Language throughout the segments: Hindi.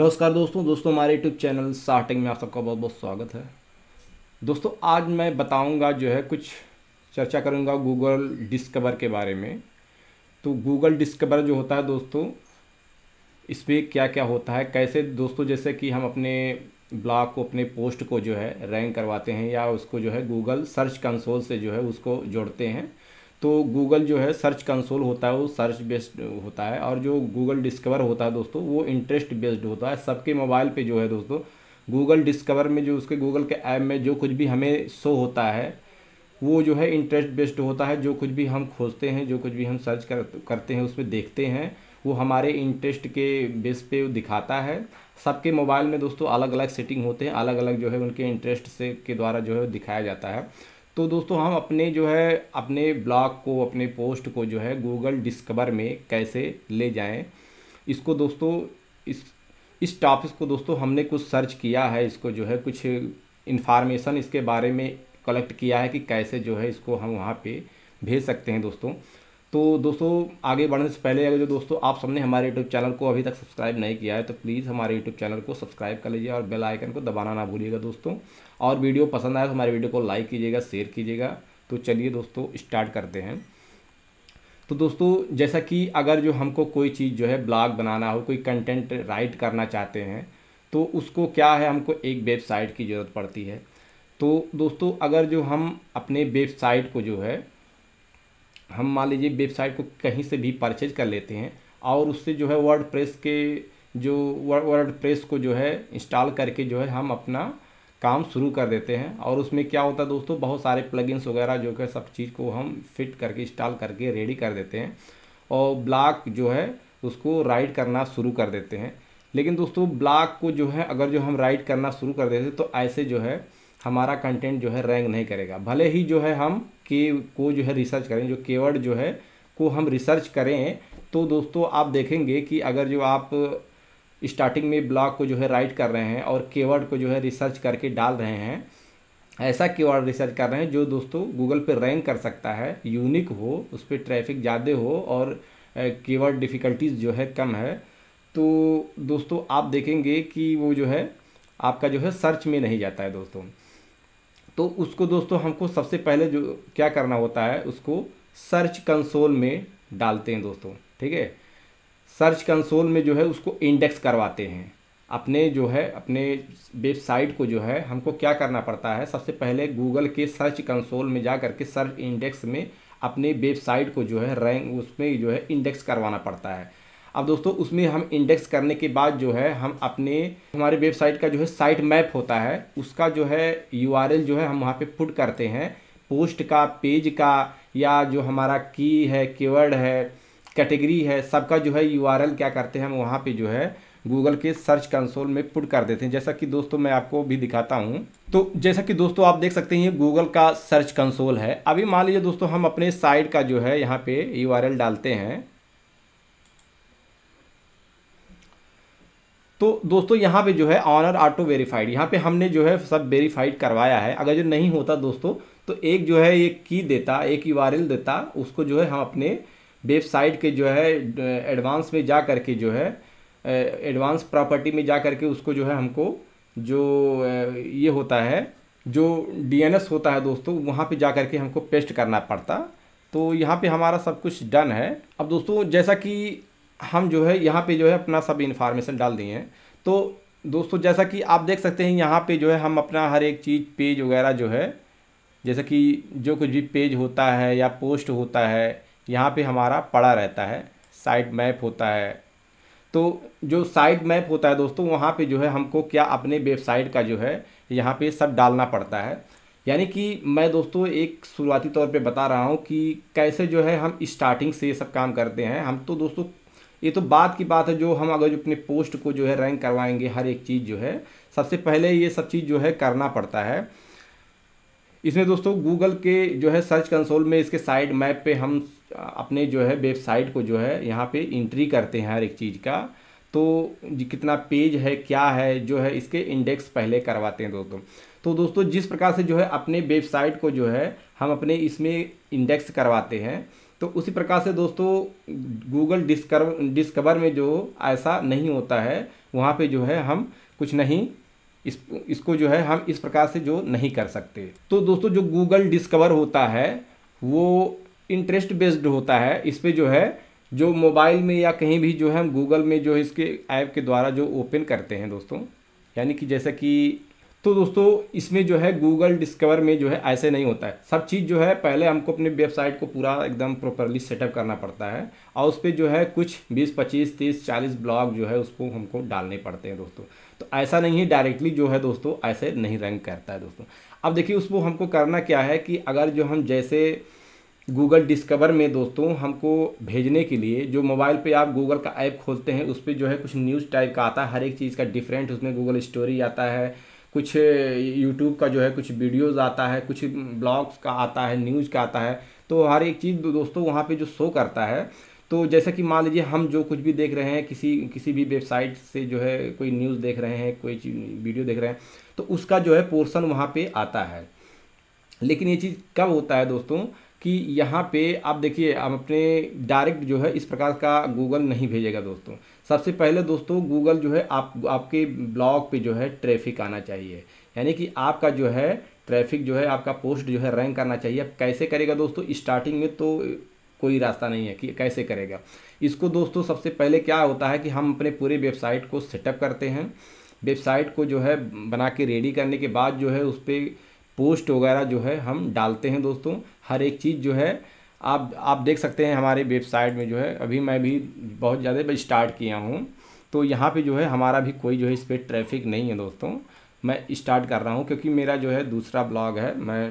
नमस्कार दोस्तों दोस्तों हमारे यूट्यूब चैनल स्टार्टिंग में आप सबका बहुत बहुत स्वागत है दोस्तों आज मैं बताऊंगा जो है कुछ चर्चा करूंगा गूगल डिस्कवर के बारे में तो गूगल डिस्कवर जो होता है दोस्तों इस पर क्या क्या होता है कैसे दोस्तों जैसे कि हम अपने ब्लॉग को अपने पोस्ट को जो है रैंक करवाते हैं या उसको जो है गूगल सर्च कंसोल से जो है उसको जोड़ते हैं तो गूगल जो है सर्च कंसोल होता है वो सर्च बेस्ड होता है और जो गूगल डिस्कवर होता है दोस्तों वो इंटरेस्ट बेस्ड होता है सबके मोबाइल पे जो है दोस्तों गूगल डिस्कवर में जो उसके गूगल के ऐप में जो कुछ भी हमें शो होता है वो जो है इंटरेस्ट बेस्ड होता है जो कुछ भी हम खोजते हैं जो कुछ भी हम सर्च कर करते हैं उसमें देखते हैं वो हमारे इंटरेस्ट के बेस पे दिखाता है सबके मोबाइल में दोस्तों अलग अलग सेटिंग होते हैं अलग अलग जो है उनके इंटरेस्ट से के द्वारा जो है दिखाया जाता है तो दोस्तों हम अपने जो है अपने ब्लॉग को अपने पोस्ट को जो है गूगल डिस्कवर में कैसे ले जाएं इसको दोस्तों इस इस टॉपिक को दोस्तों हमने कुछ सर्च किया है इसको जो है कुछ इन्फॉर्मेशन इसके बारे में कलेक्ट किया है कि कैसे जो है इसको हम वहाँ पे भेज सकते हैं दोस्तों तो दोस्तों आगे बढ़ने से पहले अगर जो दोस्तों आप सबने हमारे यूट्यूब चैनल को अभी तक सब्सक्राइब नहीं किया है तो प्लीज़ हमारे यूट्यूब चैनल को सब्सक्राइब कर लीजिए और बेल आइकन को दबाना ना भूलिएगा दोस्तों और वीडियो पसंद आए तो हमारे वीडियो को लाइक कीजिएगा शेयर कीजिएगा तो चलिए दोस्तों स्टार्ट करते हैं तो दोस्तों जैसा कि अगर जो हमको कोई चीज़ जो है ब्लॉग बनाना हो कोई कंटेंट राइट करना चाहते हैं तो उसको क्या है हमको एक वेबसाइट की ज़रूरत पड़ती है तो दोस्तों अगर जो हम अपने वेबसाइट को जो है हम मान लीजिए वेबसाइट को कहीं से भी परचेज कर लेते हैं और उससे जो है वर्ड प्रेस के जो वर्ड प्रेस को जो है इंस्टॉल करके जो है हम अपना काम शुरू कर देते हैं और उसमें क्या होता है दोस्तों बहुत सारे प्लगइन्स वगैरह जो है सब चीज़ को हम फिट करके इंस्टॉल करके रेडी कर देते हैं और ब्लॉक जो है उसको राइट करना शुरू कर देते हैं लेकिन दोस्तों ब्लॉक को जो है अगर जो हम राइट करना शुरू कर देते तो ऐसे जो है हमारा कंटेंट जो है रैंक नहीं करेगा भले ही जो है हम के को जो है रिसर्च करें जो केवर्ड जो है को हम रिसर्च करें तो दोस्तों आप देखेंगे कि अगर जो आप स्टार्टिंग में ब्लॉग को जो है राइट कर रहे हैं और कीवर्ड को जो है रिसर्च करके डाल रहे हैं ऐसा कीवर्ड रिसर्च कर रहे हैं जो दोस्तों गूगल पे रैंक कर सकता है यूनिक हो उस पर ट्रैफिक ज़्यादा हो और कीवर्ड डिफ़िकल्टीज़ जो है कम है तो दोस्तों आप देखेंगे कि वो जो है आपका जो है सर्च में नहीं जाता है दोस्तों तो उसको दोस्तों हमको सबसे पहले जो क्या करना होता है उसको सर्च कंसोल में डालते हैं दोस्तों ठीक है सर्च कंसोल में जो है उसको इंडेक्स करवाते हैं अपने जो है अपने वेबसाइट को जो है हमको क्या करना पड़ता है सबसे पहले गूगल के सर्च कंसोल में जा कर के सर्च इंडेक्स में अपने वेबसाइट को जो है रैंक उसमें जो है इंडेक्स करवाना पड़ता है अब दोस्तों उसमें हम इंडेक्स करने के बाद जो है हम अपने हमारे वेबसाइट का जो है साइट मैप होता है उसका जो है यू जो है हम वहाँ पर पुट करते हैं पोस्ट का पेज का या जो हमारा की है कीवर्ड है कैटेगरी है सबका जो है यू क्या करते हैं हम वहाँ पर जो है गूगल के सर्च कंसोल में पुट कर देते हैं जैसा कि दोस्तों मैं आपको भी दिखाता हूँ तो जैसा कि दोस्तों आप देख सकते हैं गूगल का सर्च कंसोल है अभी मान लीजिए दोस्तों हम अपने साइट का जो है यहाँ पे यू डालते हैं तो दोस्तों यहाँ पे जो है ऑनर ऑटो वेरीफाइड यहाँ पे हमने जो है सब वेरीफाइड करवाया है अगर जो नहीं होता दोस्तों तो एक जो है एक की देता एक यू देता उसको जो है हम अपने वेबसाइट के जो है एडवांस में जा करके जो है एडवांस प्रॉपर्टी में जा करके उसको जो है हमको जो ये होता है जो डीएनएस होता है दोस्तों वहाँ पे जा करके हमको पेस्ट करना पड़ता तो यहाँ पे हमारा सब कुछ डन है अब दोस्तों जैसा कि हम जो है यहाँ पे जो है अपना सब इन्फॉर्मेशन डाल दिए हैं तो दोस्तों जैसा कि आप देख सकते हैं यहाँ पे जो है हम अपना हर एक चीज़ पेज वगैरह जो है जैसे कि जो कुछ भी पेज होता है या पोस्ट होता है यहाँ पे हमारा पड़ा रहता है साइट मैप होता है तो जो साइट मैप होता है दोस्तों वहाँ पर जो है हमको क्या अपने वेबसाइट का जो है यहाँ पर सब डालना पड़ता है यानी कि मैं दोस्तों एक शुरुआती तौर पे बता रहा हूँ कि कैसे जो है हम स्टार्टिंग से ये सब काम करते हैं हम तो दोस्तों ये तो बात की बात है जो हम अगर जो अपने पोस्ट को जो है रैंक करवाएंगे हर एक चीज़ जो है सबसे पहले ये सब चीज़ जो है करना पड़ता है इसमें दोस्तों गूगल के जो है सर्च कंसोल में इसके साइड मैप पे हम अपने जो है वेबसाइट को जो है यहाँ पे इंट्री करते हैं हर एक चीज़ का तो कितना पेज है क्या है जो है इसके इंडेक्स पहले करवाते हैं दोस्तों तो दोस्तों जिस प्रकार से जो है अपने वेबसाइट को जो है हम अपने इसमें इंडेक्स करवाते हैं तो उसी प्रकार से दोस्तों गूगल डिस्कर डिस्कवर में जो ऐसा नहीं होता है वहाँ पे जो है हम कुछ नहीं इस इसको जो है हम इस प्रकार से जो नहीं कर सकते तो दोस्तों जो गूगल डिस्कवर होता है वो इंटरेस्ट बेस्ड होता है इस पर जो है जो मोबाइल में या कहीं भी जो है हम गूगल में जो है इसके ऐप के द्वारा जो ओपन करते हैं दोस्तों यानी कि जैसा कि तो दोस्तों इसमें जो है गूगल डिस्कवर में जो है ऐसे नहीं होता है सब चीज़ जो है पहले हमको अपने वेबसाइट को पूरा एकदम प्रॉपरली सेटअप करना पड़ता है और उस पर जो है कुछ 20 25 30 40 ब्लॉग जो है उसको हमको डालने पड़ते हैं दोस्तों तो ऐसा नहीं है डायरेक्टली जो है दोस्तों ऐसे नहीं रैंक करता है दोस्तों अब देखिए उसको हमको करना क्या है कि अगर जो हम जैसे गूगल डिस्कवर में दोस्तों हमको भेजने के लिए जो मोबाइल पे आप गूगल का ऐप खोलते हैं उस पर जो है कुछ न्यूज़ टाइप का आता है हर एक चीज़ का डिफरेंट उसमें गूगल स्टोरी आता है कुछ यूट्यूब का जो है कुछ वीडियोज़ आता है कुछ ब्लॉग्स का आता है न्यूज़ का आता है तो हर एक चीज़ दोस्तों वहाँ पर जो शो करता है तो जैसा कि मान लीजिए हम जो कुछ भी देख रहे हैं किसी किसी भी वेबसाइट से जो है कोई न्यूज़ देख रहे हैं कोई वीडियो देख रहे हैं तो उसका जो है पोर्सन वहाँ पे आता है लेकिन ये चीज़ कब होता है दोस्तों कि यहाँ पे आप देखिए आप अपने डायरेक्ट जो है इस प्रकार का गूगल नहीं भेजेगा दोस्तों सबसे पहले दोस्तों गूगल जो है आप आपके ब्लॉग पे जो है ट्रैफिक आना चाहिए यानी कि आपका जो है ट्रैफिक जो है आपका पोस्ट जो है रैंक करना चाहिए अब कैसे करेगा दोस्तों स्टार्टिंग में तो कोई रास्ता नहीं है कि कैसे करेगा इसको दोस्तों सबसे पहले क्या होता है कि हम अपने पूरे वेबसाइट को सेटअप करते हैं वेबसाइट को जो है बना के रेडी करने के बाद जो है उस पर पोस्ट वगैरह जो है हम डालते हैं दोस्तों हर एक चीज़ जो है आप आप देख सकते हैं हमारे वेबसाइट में जो है अभी मैं भी बहुत ज़्यादा स्टार्ट किया हूँ तो यहाँ पे जो है हमारा भी कोई जो है इस पर ट्रैफिक नहीं है दोस्तों मैं स्टार्ट कर रहा हूँ क्योंकि मेरा जो है दूसरा ब्लॉग है मैं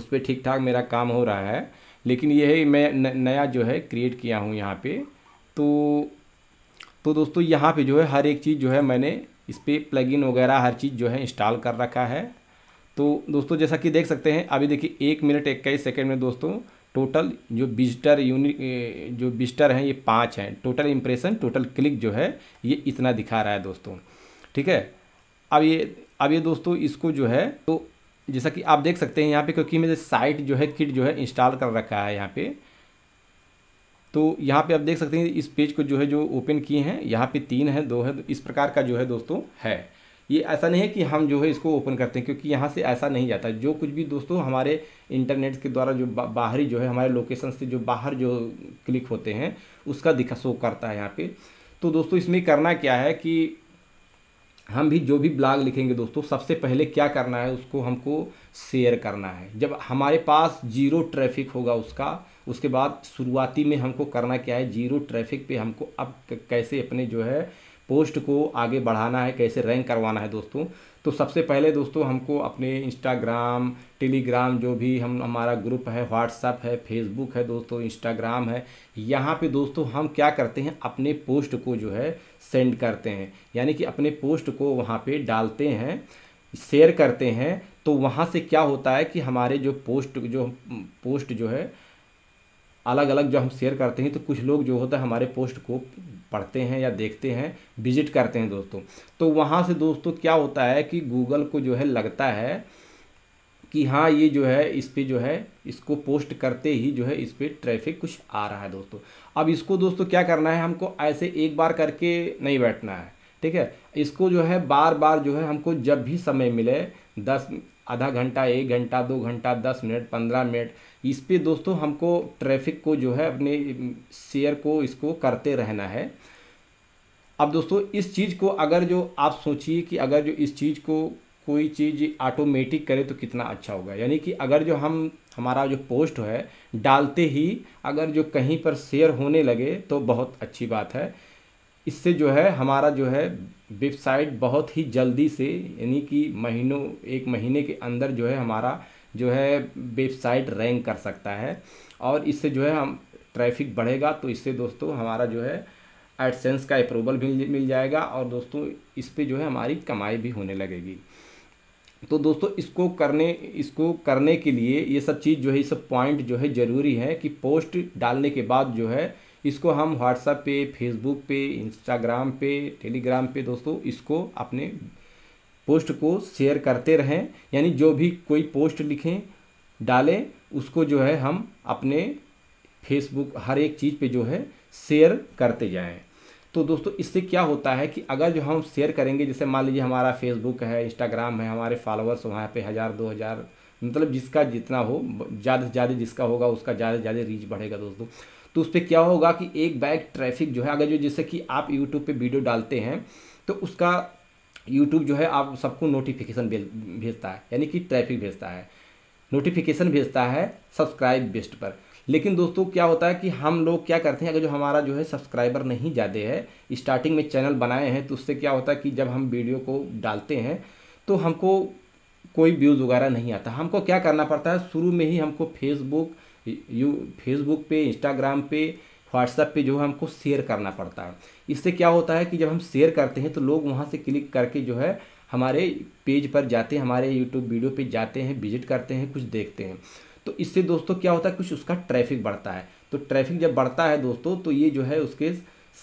उस पर ठीक ठाक मेरा काम हो रहा है लेकिन यह मैं न, नया जो है क्रिएट किया हूँ यहाँ पे तो तो दोस्तों यहाँ पे जो है हर एक चीज़ जो है मैंने इस पर प्लगिन वगैरह हर चीज़ जो है इंस्टॉल कर रखा है तो दोस्तों जैसा कि देख सकते हैं अभी देखिए एक मिनट इक्कीस सेकेंड में दोस्तों टोटल जो विजिटर यूनिट जो विजिटर हैं ये पाँच हैं टोटल इम्प्रेशन टोटल क्लिक जो है ये इतना दिखा रहा है दोस्तों ठीक है अब ये अब ये दोस्तों इसको जो है तो जैसा कि आप देख सकते हैं यहाँ पे क्योंकि मेरे साइट जो है किट जो है इंस्टॉल कर रखा है यहाँ पे तो यहाँ पे आप देख सकते हैं इस पेज को जो है जो ओपन किए हैं यहाँ पे तीन है दो है तो इस प्रकार का जो है दोस्तों है ये ऐसा नहीं है कि हम जो है इसको ओपन करते हैं क्योंकि यहाँ से ऐसा नहीं जाता जो कुछ भी दोस्तों हमारे इंटरनेट के द्वारा जो बा, बाहरी जो है हमारे लोकेशन से जो बाहर जो क्लिक होते हैं उसका दिखा शो करता है यहाँ पर तो दोस्तों इसमें करना क्या है कि हम भी जो भी ब्लॉग लिखेंगे दोस्तों सबसे पहले क्या करना है उसको हमको शेयर करना है जब हमारे पास जीरो ट्रैफिक होगा उसका उसके बाद शुरुआती में हमको करना क्या है जीरो ट्रैफिक पे हमको अब कैसे अपने जो है पोस्ट को आगे बढ़ाना है कैसे रैंक करवाना है दोस्तों तो सबसे पहले दोस्तों हमको अपने इंस्टाग्राम टेलीग्राम जो भी हम हमारा ग्रुप है व्हाट्सअप है फेसबुक है दोस्तों इंस्टाग्राम है यहाँ पे दोस्तों हम क्या करते हैं अपने पोस्ट को जो है सेंड करते हैं यानी कि अपने पोस्ट को वहाँ पे डालते हैं शेयर करते हैं तो वहाँ से क्या होता है कि हमारे जो पोस्ट जो पोस्ट जो है अलग अलग जो हम शेयर करते हैं तो कुछ लोग जो होता है हमारे पोस्ट को पढ़ते हैं या देखते हैं विजिट करते हैं दोस्तों तो वहाँ से दोस्तों क्या होता है कि गूगल को जो है लगता है कि हाँ ये जो है इस पर जो है इसको पोस्ट करते ही जो है इस पर ट्रैफिक कुछ आ रहा है दोस्तों अब इसको दोस्तों क्या करना है हमको ऐसे एक बार करके नहीं बैठना है ठीक है इसको जो है बार बार जो है हमको जब भी समय मिले दस आधा घंटा एक घंटा दो घंटा दस मिनट पंद्रह मिनट इस पर दोस्तों हमको ट्रैफिक को जो है अपने शेयर को इसको करते रहना है अब दोस्तों इस चीज़ को अगर जो आप सोचिए कि अगर जो इस चीज़ को कोई चीज़ ऑटोमेटिक करे तो कितना अच्छा होगा यानी कि अगर जो हम हमारा जो पोस्ट है डालते ही अगर जो कहीं पर शेयर होने लगे तो बहुत अच्छी बात है इससे जो है हमारा जो है वेबसाइट बहुत ही जल्दी से यानी कि महीनों एक महीने के अंदर जो है हमारा जो है वेबसाइट रैंक कर सकता है और इससे जो है हम ट्रैफिक बढ़ेगा तो इससे दोस्तों हमारा जो है एडसेंस का अप्रूवल भी मिल जाएगा और दोस्तों इस पर जो है हमारी कमाई भी होने लगेगी तो दोस्तों इसको करने इसको करने के लिए ये सब चीज़ जो है ये सब पॉइंट जो है ज़रूरी है कि पोस्ट डालने के बाद जो है इसको हम व्हाट्सएप पे फेसबुक पे इंस्टाग्राम पे टेलीग्राम पे दोस्तों इसको अपने पोस्ट को शेयर करते रहें यानी जो भी कोई पोस्ट लिखें डालें उसको जो है हम अपने फेसबुक हर एक चीज़ पे जो है शेयर करते जाएं तो दोस्तों इससे क्या होता है कि अगर जो हम शेयर करेंगे जैसे मान लीजिए हमारा फेसबुक है इंस्टाग्राम है हमारे फॉलोअर्स वहाँ पे हज़ार दो हज़ार मतलब जिसका जितना हो ज़्यादा से ज़्यादा जिसका होगा उसका ज़्यादा से ज़्यादा रीच बढ़ेगा दोस्तों तो उस पर क्या होगा कि एक बैग ट्रैफिक जो है अगर जो जैसे कि आप यूट्यूब पर वीडियो डालते हैं तो उसका यूट्यूब जो है आप सबको नोटिफिकेशन भेजता है यानी कि ट्रैफिक भेजता है नोटिफिकेशन भेजता है सब्सक्राइब बेस्ट पर लेकिन दोस्तों क्या होता है कि हम लोग क्या करते हैं अगर जो हमारा जो है सब्सक्राइबर नहीं ज़्यादा है स्टार्टिंग में चैनल बनाए हैं तो उससे क्या होता है कि जब हम वीडियो को डालते हैं तो हमको कोई व्यूज़ वगैरह नहीं आता हमको क्या करना पड़ता है शुरू में ही हमको फेसबुक यू फेसबुक पे इंस्टाग्राम पे व्हाट्सएप पे जो है हमको शेयर करना पड़ता है इससे क्या होता है कि जब हम शेयर करते हैं तो लोग वहाँ से क्लिक करके जो है हमारे पेज पर जाते हैं हमारे यूट्यूब वीडियो पे जाते हैं विजिट करते हैं कुछ देखते हैं तो इससे दोस्तों क्या होता है कुछ उसका ट्रैफिक बढ़ता है तो ट्रैफिक जब बढ़ता है दोस्तों तो ये जो है उसके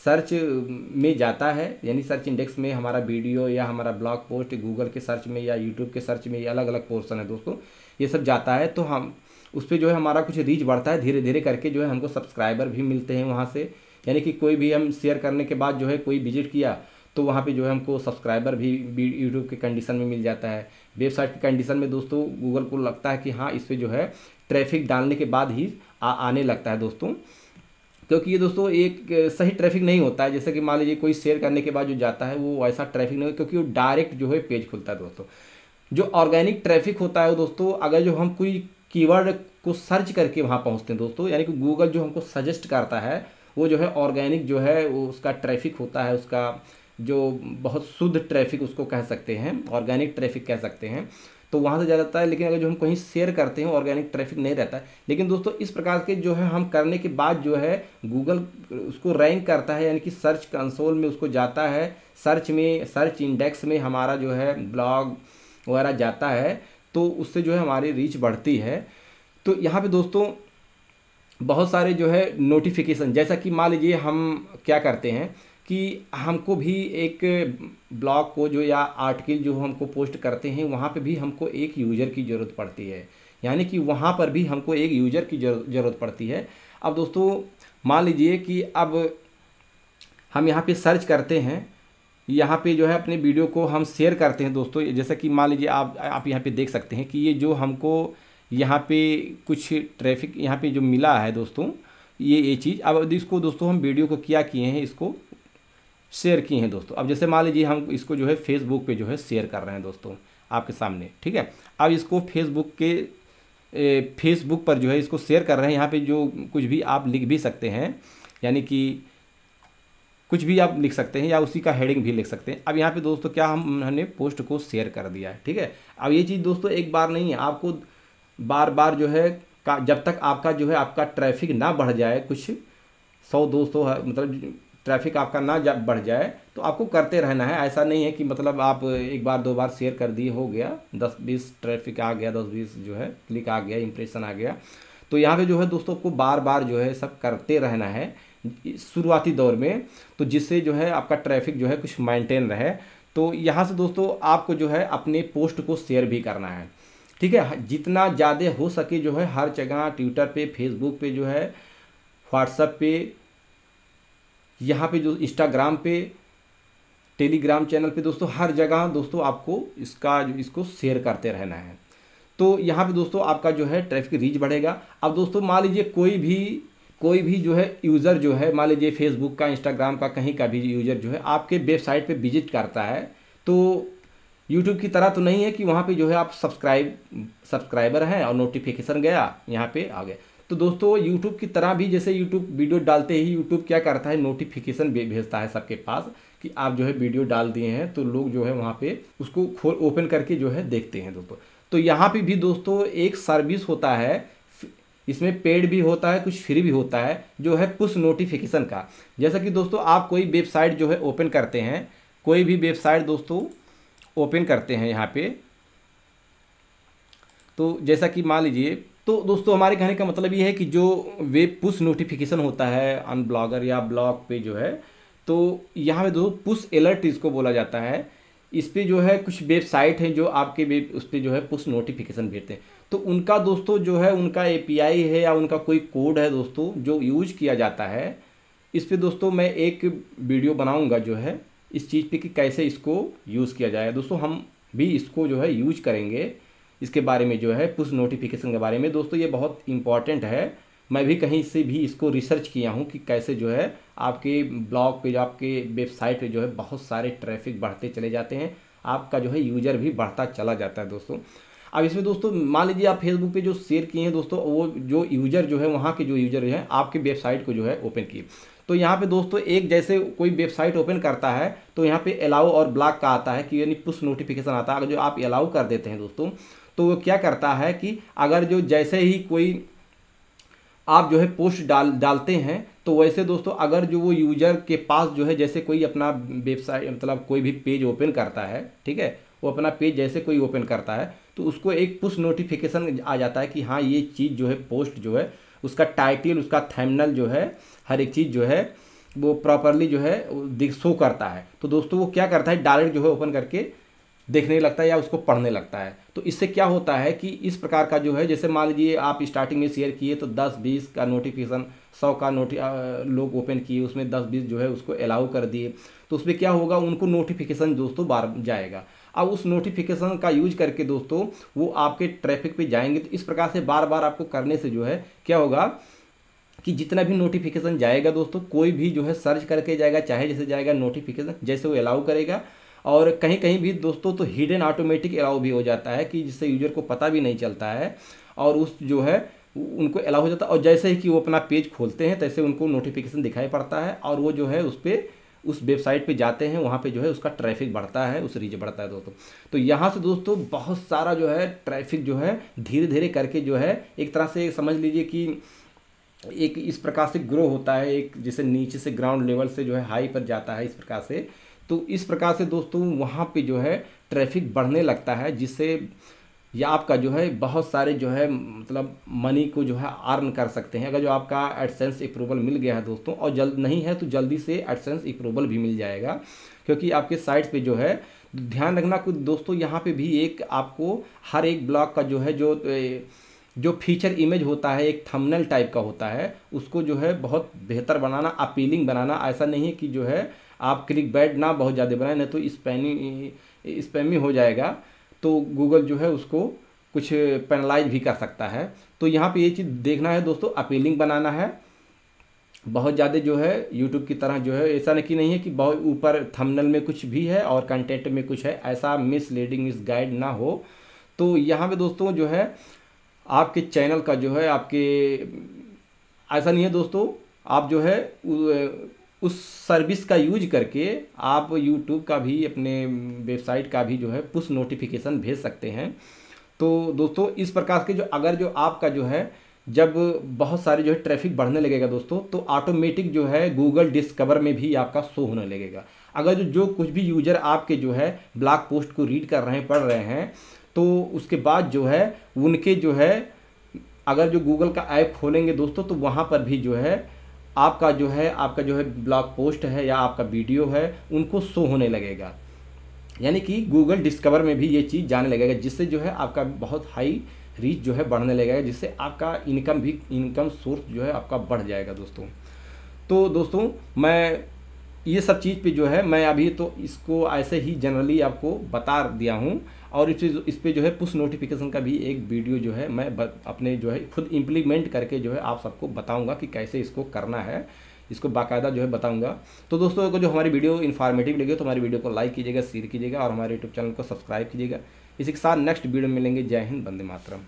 सर्च में जाता है यानी सर्च इंडेक्स में हमारा वीडियो या हमारा ब्लॉग पोस्ट गूगल के सर्च में या यूट्यूब के सर्च में ये अलग अलग पोर्सन है दोस्तों ये सब जाता है तो हम उस पर जो है हमारा कुछ रीच बढ़ता है धीरे धीरे करके जो है हमको सब्सक्राइबर भी मिलते हैं वहाँ से यानी कि कोई भी हम शेयर करने के बाद जो है कोई विजिट किया तो वहाँ पे जो है हमको सब्सक्राइबर भी यूट्यूब के कंडीशन में मिल जाता है वेबसाइट के कंडीशन में दोस्तों गूगल को लगता है कि हाँ इस पर जो है ट्रैफिक डालने के बाद ही आ, आने लगता है दोस्तों क्योंकि ये दोस्तों एक सही ट्रैफिक नहीं होता है जैसे कि मान लीजिए कोई शेयर करने के बाद जो जाता है वो ऐसा ट्रैफिक नहीं होता क्योंकि वो डायरेक्ट जो है पेज खुलता है दोस्तों जो ऑर्गेनिक ट्रैफिक होता है वो दोस्तों अगर जो हम कोई कीवर्ड को सर्च करके वहाँ पहुँचते हैं दोस्तों यानी कि गूगल जो हमको सजेस्ट करता है वो जो है ऑर्गेनिक जो है उसका ट्रैफिक होता है उसका जो बहुत शुद्ध ट्रैफिक उसको कह सकते हैं ऑर्गेनिक ट्रैफिक कह सकते हैं तो वहाँ से ज़्यादा जाता है लेकिन अगर जो हम कहीं शेयर करते हैं ऑर्गेनिक ट्रैफिक नहीं रहता है लेकिन दोस्तों इस प्रकार के जो है हम करने के बाद जो है गूगल उसको रैंक करता है यानी कि सर्च कंसोल में उसको जाता है सर्च में सर्च इंडेक्स में हमारा जो है ब्लॉग वगैरह जाता है तो उससे जो है हमारी रीच बढ़ती है तो यहाँ पे दोस्तों बहुत सारे जो है नोटिफिकेशन जैसा कि मान लीजिए हम क्या करते हैं कि हमको भी एक ब्लॉग को जो या आर्टिकल जो हमको पोस्ट करते हैं वहाँ पे भी हमको एक यूज़र की ज़रूरत पड़ती है यानी कि वहाँ पर भी हमको एक यूज़र की ज़रूरत पड़ती है अब दोस्तों मान लीजिए कि अब हम यहाँ पे सर्च करते हैं यहाँ पे जो है अपने वीडियो को हम शेयर करते हैं दोस्तों जैसा कि मान लीजिए आप आप यहाँ पे देख सकते हैं कि ये जो हमको यहाँ पे कुछ ट्रैफिक यहाँ पे जो मिला है दोस्तों ये ये चीज़ अब इसको दोस्तों हम वीडियो को क्या किए हैं इसको शेयर किए हैं दोस्तों अब जैसे मान लीजिए हम इसको जो है फेसबुक पर जो है शेयर कर रहे हैं दोस्तों आपके सामने ठीक है अब इसको फेसबुक के फेसबुक पर जो है इसको शेयर कर रहे हैं यहाँ पर जो कुछ भी आप लिख भी सकते हैं यानी कि कुछ भी आप लिख सकते हैं या उसी का हेडिंग भी लिख सकते हैं अब यहाँ पे दोस्तों क्या हम हमने पोस्ट को शेयर कर दिया है ठीक है अब ये चीज़ दोस्तों एक बार नहीं है आपको बार बार जो है का जब तक आपका जो है आपका ट्रैफिक ना बढ़ जाए कुछ सौ दो सौ मतलब ट्रैफिक आपका ना जा बढ़ जाए तो आपको करते रहना है ऐसा नहीं है कि मतलब आप एक बार दो बार शेयर कर दिए हो गया दस बीस ट्रैफिक आ गया दस बीस जो है क्लिक आ गया इम्प्रेशन आ गया तो यहाँ पे जो है दोस्तों आपको बार बार जो है सब करते रहना है शुरुआती दौर में तो जिससे जो है आपका ट्रैफिक जो है कुछ मेंटेन रहे तो यहाँ से दोस्तों आपको जो है अपने पोस्ट को शेयर भी करना है ठीक है जितना ज़्यादा हो सके जो है हर जगह ट्विटर पे फेसबुक पे जो है व्हाट्सएप पे यहाँ पे जो इंस्टाग्राम पे टेलीग्राम चैनल पे दोस्तों हर जगह दोस्तों आपको इसका इसको शेयर करते रहना है तो यहाँ पे दोस्तों आपका जो है ट्रैफिक रीच बढ़ेगा अब दोस्तों मान लीजिए कोई भी कोई भी जो है यूज़र जो है मान लीजिए फेसबुक का इंस्टाग्राम का कहीं का भी यूज़र जो है आपके वेबसाइट पे विजिट करता है तो यूट्यूब की तरह तो नहीं है कि वहाँ पे जो है आप सब्सक्राइब सब्सक्राइबर हैं और नोटिफिकेशन गया यहाँ पे आ गया तो दोस्तों यूट्यूब की तरह भी जैसे यूट्यूब वीडियो डालते ही यूट्यूब क्या करता है नोटिफिकेशन भेजता है सबके पास कि आप जो है वीडियो डाल दिए हैं तो लोग जो है वहाँ पर उसको खोल ओपन करके जो है देखते हैं दोस्तों तो यहाँ पर भी दोस्तों एक सर्विस होता है इसमें पेड भी होता है कुछ फ्री भी होता है जो है पुश नोटिफिकेशन का जैसा कि दोस्तों आप कोई वेबसाइट जो है ओपन करते हैं कोई भी वेबसाइट दोस्तों ओपन करते हैं यहाँ पे तो जैसा कि मान लीजिए तो दोस्तों हमारे कहने का मतलब ये है कि जो वेब पुश नोटिफिकेशन होता है अन ब्लॉगर या ब्लॉग पे जो है तो यहाँ पे दोस्तों पुश अलर्ट इसको बोला जाता है इस पर जो है कुछ वेबसाइट हैं जो आपके वेब उस पर जो है पुश नोटिफिकेशन भेजते हैं तो उनका दोस्तों जो है उनका ए है या उनका कोई कोड है दोस्तों जो यूज किया जाता है इस पर दोस्तों मैं एक वीडियो बनाऊंगा जो है इस चीज़ पे कि कैसे इसको यूज़ किया जाए दोस्तों हम भी इसको जो है यूज करेंगे इसके बारे में जो है पुश नोटिफिकेशन के बारे में दोस्तों ये बहुत इंपॉर्टेंट है मैं भी कहीं से भी इसको रिसर्च किया हूँ कि कैसे जो है आपके ब्लॉग पे आपके वेबसाइट पे जो है बहुत सारे ट्रैफिक बढ़ते चले जाते हैं आपका जो है यूज़र भी बढ़ता चला जाता है दोस्तों अब इसमें दोस्तों मान लीजिए आप फेसबुक पे जो शेयर किए हैं दोस्तों वो जो यूज़र जो है वहाँ के जो यूज़र हैं आपकी वेबसाइट को जो है ओपन किए तो यहाँ पे दोस्तों एक जैसे कोई वेबसाइट ओपन करता है तो यहाँ पे अलाउ और ब्लॉक का आता है कि यानी पुश नोटिफिकेशन आता है अगर जो आप अलाउ कर देते हैं दोस्तों तो वो क्या करता है कि अगर जो जैसे ही कोई आप जो है पोस्ट डाल डालते हैं तो वैसे दोस्तों अगर जो वो यूज़र के पास जो है जैसे कोई अपना वेबसाइट मतलब कोई भी पेज ओपन करता है ठीक है वो अपना पेज जैसे कोई ओपन करता है तो उसको एक पुश नोटिफिकेशन आ जाता है कि हाँ ये चीज़ जो है पोस्ट जो है उसका टाइटल उसका थैमनल जो है हर एक चीज़ जो है वो प्रॉपरली जो है दिख शो करता है तो दोस्तों वो क्या करता है डायरेक्ट जो है ओपन करके देखने लगता है या उसको पढ़ने लगता है तो इससे क्या होता है कि इस प्रकार का जो है जैसे मान लीजिए आप स्टार्टिंग में शेयर किए तो 10 20 का नोटिफिकेशन 100 का नोटि लोग ओपन किए उसमें 10 20 जो है उसको अलाउ कर दिए तो उसमें क्या होगा उनको नोटिफिकेशन दोस्तों बार जाएगा अब उस नोटिफिकेशन का यूज करके दोस्तों वो आपके ट्रैफिक पे जाएंगे तो इस प्रकार से बार बार आपको करने से जो है क्या होगा कि जितना भी नोटिफिकेशन जाएगा दोस्तों कोई भी जो है सर्च करके जाएगा चाहे जैसे जाएगा नोटिफिकेशन जैसे वो अलाउ करेगा और कहीं कहीं भी दोस्तों तो हिडन ऑटोमेटिक अलाउ भी हो जाता है कि जिससे यूजर को पता भी नहीं चलता है और उस जो है उनको अलाउ हो जाता है और जैसे ही कि वो अपना पेज खोलते हैं तैसे उनको नोटिफिकेशन दिखाई पड़ता है और वो जो है उस पर उस वेबसाइट पे जाते हैं वहाँ पे जो है उसका ट्रैफिक बढ़ता है उस रीज बढ़ता है दोस्तों तो यहाँ से दोस्तों बहुत सारा जो है ट्रैफिक जो है धीरे धीरे करके जो है एक तरह से समझ लीजिए कि एक इस प्रकार से ग्रो होता है एक जैसे नीचे से ग्राउंड लेवल से जो है हाई पर जाता है इस प्रकार से तो इस प्रकार से दोस्तों वहाँ पर जो है ट्रैफिक बढ़ने लगता है जिससे या आपका जो है बहुत सारे जो है मतलब मनी को जो है अर्न कर सकते हैं अगर जो आपका एडसेंस अप्रूवल मिल गया है दोस्तों और जल्द नहीं है तो जल्दी से एडसेंस अप्रूवल भी मिल जाएगा क्योंकि आपके साइट्स पे जो है ध्यान रखना कुछ दोस्तों यहाँ पे भी एक आपको हर एक ब्लॉक का जो है जो जो फीचर इमेज होता है एक थमनल टाइप का होता है उसको जो है बहुत बेहतर बनाना अपीलिंग बनाना ऐसा नहीं है कि जो है आप क्लिक बैड ना बहुत ज़्यादा बनाए नहीं तो स्पैनिंग स्पैमी हो जाएगा तो गूगल जो है उसको कुछ पेनलाइज भी कर सकता है तो यहाँ पे ये चीज़ देखना है दोस्तों अपीलिंग बनाना है बहुत ज़्यादा जो है यूट्यूब की तरह जो है ऐसा नहीं नहीं है कि बहुत ऊपर थंबनेल में कुछ भी है और कंटेंट में कुछ है ऐसा मिसलीडिंग मिसगाइड ना हो तो यहाँ पे दोस्तों जो है आपके चैनल का जो है आपके ऐसा नहीं है दोस्तों आप जो है उस सर्विस का यूज करके आप यूट्यूब का भी अपने वेबसाइट का भी जो है पुश नोटिफिकेशन भेज सकते हैं तो दोस्तों इस प्रकार के जो अगर जो आपका जो है जब बहुत सारे जो है ट्रैफिक बढ़ने लगेगा दोस्तों तो ऑटोमेटिक जो है गूगल डिस्कवर में भी आपका शो होने लगेगा अगर जो जो कुछ भी यूजर आपके जो है ब्लॉग पोस्ट को रीड कर रहे हैं पढ़ रहे हैं तो उसके बाद जो है उनके जो है अगर जो गूगल का ऐप खोलेंगे दोस्तों तो वहाँ पर भी जो है आपका जो है आपका जो है ब्लॉग पोस्ट है या आपका वीडियो है उनको शो होने लगेगा यानी कि गूगल डिस्कवर में भी ये चीज़ जाने लगेगा जिससे जो है आपका बहुत हाई रीच जो है बढ़ने लगेगा जिससे आपका इनकम भी इनकम सोर्स जो है आपका बढ़ जाएगा दोस्तों तो दोस्तों मैं ये सब चीज़ पे जो है मैं अभी तो इसको ऐसे ही जनरली आपको बता दिया हूँ और इस इस पर जो है पुश नोटिफिकेशन का भी एक वीडियो जो है मैं अपने जो है खुद इम्प्लीमेंट करके जो है आप सबको बताऊँगा कि कैसे इसको करना है इसको बाकायदा जो है बताऊंगा तो दोस्तों को जो हमारी वीडियो इन्फॉर्मेटिव लगे तो हमारी वीडियो को लाइक कीजिएगा शेयर कीजिएगा और हमारे यूट्यूब चैनल को सब्सक्राइब कीजिएगा इसी के साथ नेक्स्ट वीडियो मिलेंगे जय हिंद बंदे मातरम